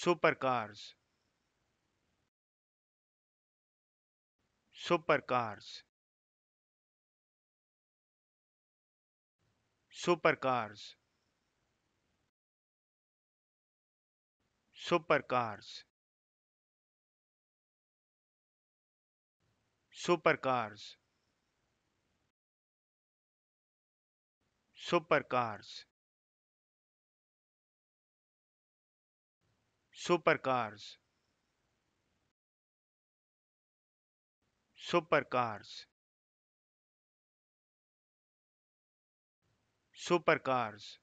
supercars supercars supercars supercars supercars supercars supercars supercars supercars